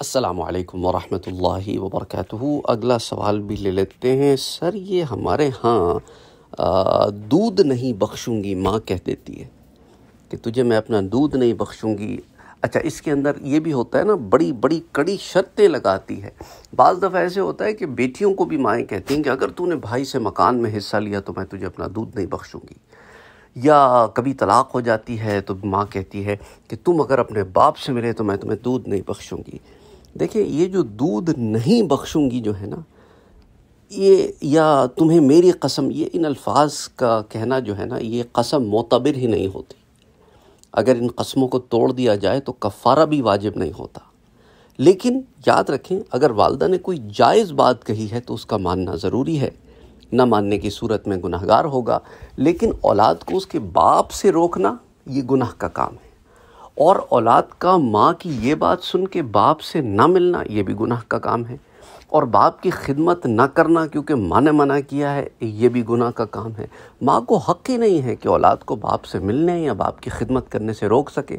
असलकम वरहमल वबरक अगला सवाल भी ले लेते हैं सर ये हमारे यहाँ दूध नहीं बख्शूँगी माँ कह देती है कि तुझे मैं अपना दूध नहीं बख्शूँगी अच्छा इसके अंदर ये भी होता है ना बड़ी बड़ी कड़ी शर्तें लगाती है बज़ दफ़ा ऐसे होता है कि बेटियों को भी माएँ कहती हैं कि अगर तूने भाई से मकान में हिस्सा लिया तो मैं तुझे अपना दूध नहीं बख्शूँगी या कभी तलाक हो जाती है तो माँ कहती है कि तुम अगर अपने बाप से मिले तो मैं तुम्हें दूध नहीं बख्शूँगी देखिए ये जो दूध नहीं बख्शूंगी जो है ना ये या तुम्हें मेरी कसम ये इन अल्फाज का कहना जो है ना ये कसम मोतबिर ही नहीं होती अगर इन कस्मों को तोड़ दिया जाए तो कफ़ारा भी वाजिब नहीं होता लेकिन याद रखें अगर वालदा ने कोई जायज़ बात कही है तो उसका मानना ज़रूरी है न मानने की सूरत में गुनाहगार होगा लेकिन औलाद को उसके बाप से रोकना ये गुनाह का काम है और औलाद का माँ की ये बात सुन के बाप से ना मिलना ये भी गुनाह का काम है और बाप की खिदमत ना करना क्योंकि माँ ने मना किया है ये भी गुनाह का काम है माँ को हक़ ही नहीं है कि औलाद को बाप से मिलने या बाप की खिदमत करने से रोक सके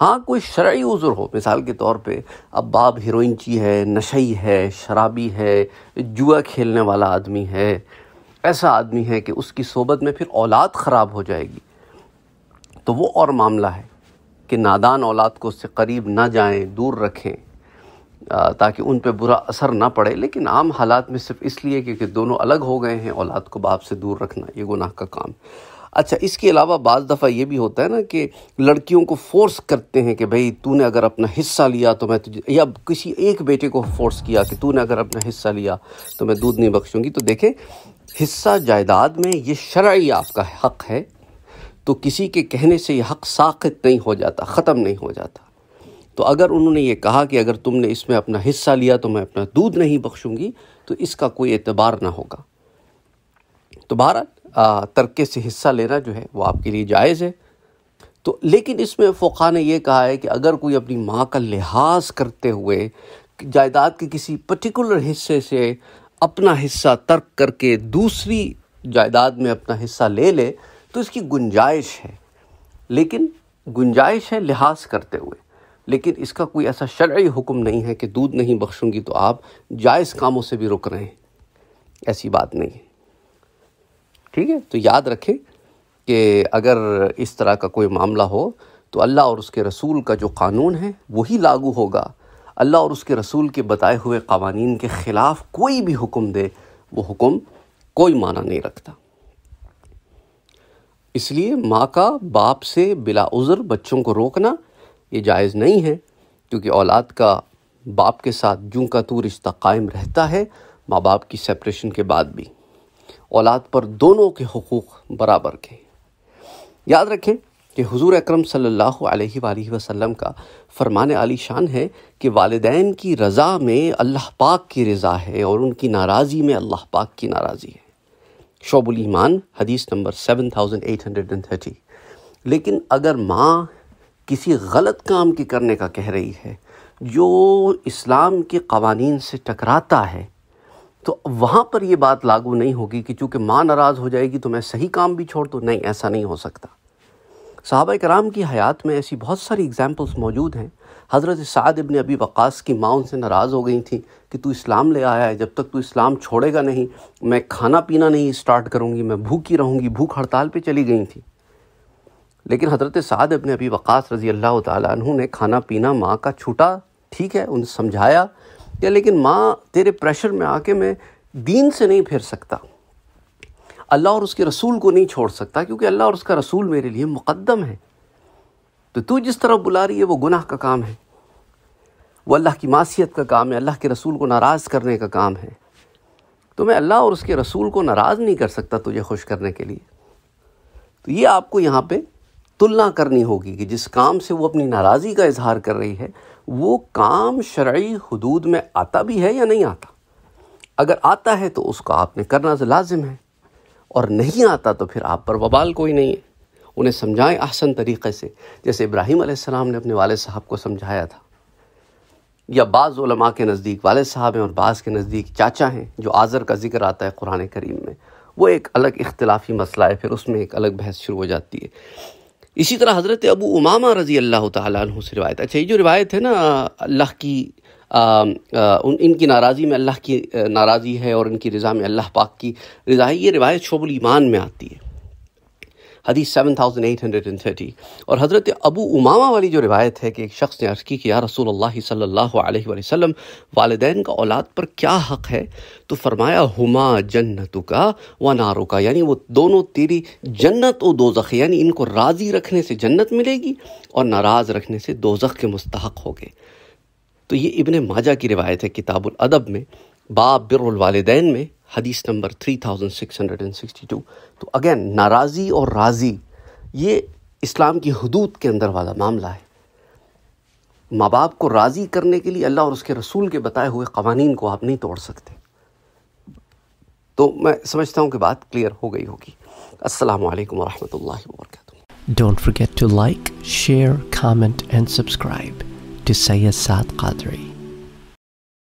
हाँ कोई शरा उजुर हो मिसाल के तौर पे अब बाप हिरोइनची है नशई है शराबी है जुआ खेलने वाला आदमी है ऐसा आदमी है कि उसकी सोबत में फिर औलाद ख़राब हो जाएगी तो वो और मामला है कि नादान औलाद को उससे करीब ना जाएं दूर रखें ताकि उन पर बुरा असर ना पड़े लेकिन आम हालात में सिर्फ इसलिए क्योंकि दोनों अलग हो गए हैं औलाद को बाप से दूर रखना ये गुनाह का काम अच्छा इसके अलावा बज़ दफ़ा ये भी होता है ना कि लड़कियों को फोर्स करते हैं कि भाई तूने अगर अपना हिस्सा लिया तो मैं तुझे या किसी एक बेटे को फोर्स किया कि तूने अगर अपना हिस्सा लिया तो मैं दूध नहीं बख्शूँगी तो देखें हिस्सा जायदाद में ये शर्य आपका हक़ है तो किसी के कहने से यह हक साखित नहीं हो जाता ख़त्म नहीं हो जाता तो अगर उन्होंने ये कहा कि अगर तुमने इसमें अपना हिस्सा लिया तो मैं अपना दूध नहीं बख्शूँगी तो इसका कोई एतबार ना होगा तो भारत तरक्के से हिस्सा लेना जो है वो आपके लिए जायज़ है तो लेकिन इसमें फोखा ने यह कहा है कि अगर कोई अपनी माँ का लिहाज करते हुए जायदाद के किसी पर्टिकुलर हिस्से से अपना हिस्सा तर्क करके दूसरी जायदाद में अपना हिस्सा ले ले तो इसकी गुंजाइश है लेकिन गुंजाइश है लिहाज करते हुए लेकिन इसका कोई ऐसा शर्य हुक्म नहीं है कि दूध नहीं बख्शूंगी तो आप जायज़ कामों से भी रुक रहे हैं ऐसी बात नहीं है ठीक है तो याद रखें कि अगर इस तरह का कोई मामला हो तो अल्लाह और उसके रसूल का जो कानून है वही लागू होगा अल्लाह और उसके रसूल के बताए हुए कवानीन के ख़िलाफ़ कोई भी हुक्म दे वो हुक्म कोई माना नहीं रखता इसलिए माँ का बाप से बिला उज़र बच्चों को रोकना ये जायज़ नहीं है क्योंकि औलाद का बाप के साथ जू का तू रिश्ता कायम रहता है माँ बाप की सेपरेशन के बाद भी औलाद पर दोनों के हकूक़ बराबर के याद रखें कि हुजूर अकरम सल्लल्लाहु अलैहि वसल्लम का फरमान आली शान है कि वालदेन की रज़ा में अल्लाह पाक की रज़ा है और उनकी नाराज़ी में अल्लाह पाक की नाराज़ी है शोबुल ईमान हदीस number seven thousand eight hundred and thirty लेकिन अगर माँ किसी गलत काम की करने का कह रही है जो इस्लाम के कवानीन से टकराता है तो वहाँ पर ये बात लागू नहीं होगी कि चूँकि माँ नाराज़ हो जाएगी तो मैं सही काम भी छोड़ दूँ नहीं ऐसा नहीं हो सकता साहब कराम की हयात में ऐसी बहुत सारी एग्ज़ाम्पल्स मौजूद हैं हज़रत साद इबन अबी वक़ास की माँ उनसे नाराज़ हो गई थी कि तू इस्लाम ले आया है जब तक तू इस्लाम छोड़ेगा नहीं मैं खाना पीना नहीं स्टार्ट करूँगी मैं भूखी रहूँगी भूख हड़ताल पर चली गई थी लेकिन हज़रत साद इबन अबी वक़ास रज़ी अल्लाह तु ने खाना पीना माँ का छूटा ठीक है उन समझाया या लेकिन माँ तेरे प्रेशर में आके मैं दीन से नहीं फिर सकता अल्लाह और उसके रसूल को नहीं छोड़ सकता क्योंकि अल्लाह और उसका रसूल मेरे लिए मुक़दम है तो तू जिस तरफ बुला रही है वो गुनाह का काम है वो अल्लाह की मासीत का काम है अल्लाह के रसूल को नाराज़ करने का काम है तो मैं अल्लाह और उसके रसूल को नाराज़ नहीं कर सकता तुझे खुश करने के लिए तो ये आपको यहाँ पे तुलना करनी होगी कि जिस काम से वो अपनी नाराज़गी का इजहार कर रही है वो काम शर्य हदूद में आता भी है या नहीं आता अगर आता है तो उसको आपने करना तो लाजिम है और नहीं आता तो फिर आप पर वबाल कोई नहीं है उन्हें समझाएं आसन तरीक़े से जैसे इब्राहिम आसमाम ने अपने वाले साहब को समझाया था या बाज़ के नज़दीक वाले साहब हैं और बाज़ के नज़दीक चाचा हैं जो आज़र का जिक्र आता है कुरान करीम में वो एक अलग इख्तलाफी मसला है फिर उसमें एक अलग बहस शुरू हो जाती है इसी तरह हज़रत अबू उमामा रज़ी अल्लाह तु से रिवायत अच्छा ये जो रिवायत है ना अल्लाह की आ, आ, उन इनकी नाराज़ी में अल्लाह की नाराज़ी है और इनकी रज़ा में अल्लाह पाक की रज़ा है ये रवायत शोबुल ईमान में आती है हदीस seven thousand eight hundred and thirty और हज़रत अबू उमामा वाली जो रिवायत है कि एक शख्स ने अर्ज़ की कि या रसूल अल्लाह सल्लल्लाहु अलैहि वसल्लम वालदेन का औलाद पर क्या हक़ है तो फरमाया हुमा जन्नत का व नारो का यानी वो दोनों तेरी जन्नत और दोजख यानी इनको राज़ी रखने से जन्नत मिलेगी और नाराज़ रखने से दोजख के मुस्तक हो गए तो ये इबन माजा की रिवायत है किताबुल अदब में बाब बिरवालदेन में हदीस नंबर 3662 तो अगेन नाराज़ी और राज़ी ये इस्लाम की हदूद के अंदर वाला मामला है माँ बाप को राज़ी करने के लिए अल्लाह और उसके रसूल के बताए हुए कवानीन को आप नहीं तोड़ सकते तो मैं समझता हूँ कि बात क्लियर हो गई होगी अस्सलाम वालेकुम वरहमतुल्लाहि वबरकातुहू don't forget to like share comment and subscribe to Syed Saad Qadri